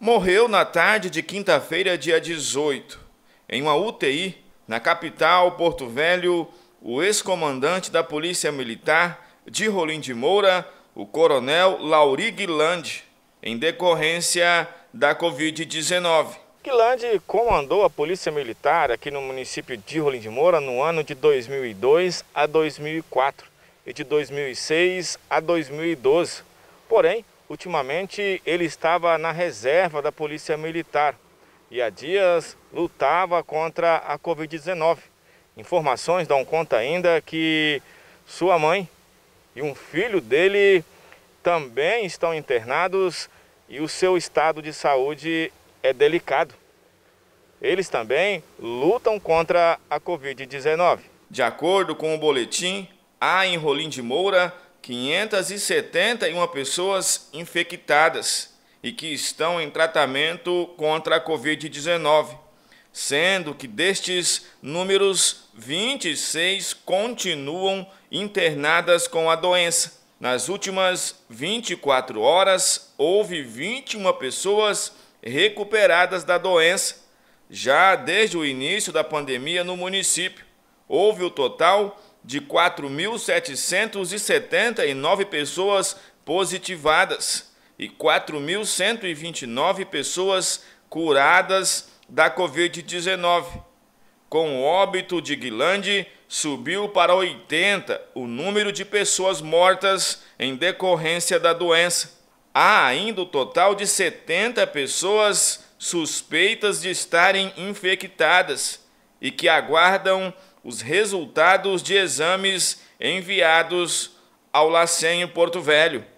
morreu na tarde de quinta-feira, dia 18, em uma UTI na capital Porto Velho, o ex-comandante da Polícia Militar de Rolim de Moura, o coronel Lauri Guilande, em decorrência da Covid-19. Guilande comandou a Polícia Militar aqui no município de Rolim de Moura no ano de 2002 a 2004 e de 2006 a 2012. Porém, Ultimamente ele estava na reserva da Polícia Militar e há dias lutava contra a Covid-19. Informações dão conta ainda que sua mãe e um filho dele também estão internados e o seu estado de saúde é delicado. Eles também lutam contra a Covid-19. De acordo com o boletim, há em Rolim de Moura 571 pessoas infectadas e que estão em tratamento contra a Covid-19, sendo que destes números, 26 continuam internadas com a doença. Nas últimas 24 horas, houve 21 pessoas recuperadas da doença. Já desde o início da pandemia no município, houve o total de 4.779 pessoas positivadas e 4.129 pessoas curadas da Covid-19. Com o óbito de Guilande, subiu para 80 o número de pessoas mortas em decorrência da doença. Há ainda o total de 70 pessoas suspeitas de estarem infectadas e que aguardam os resultados de exames enviados ao Lacenho Porto Velho.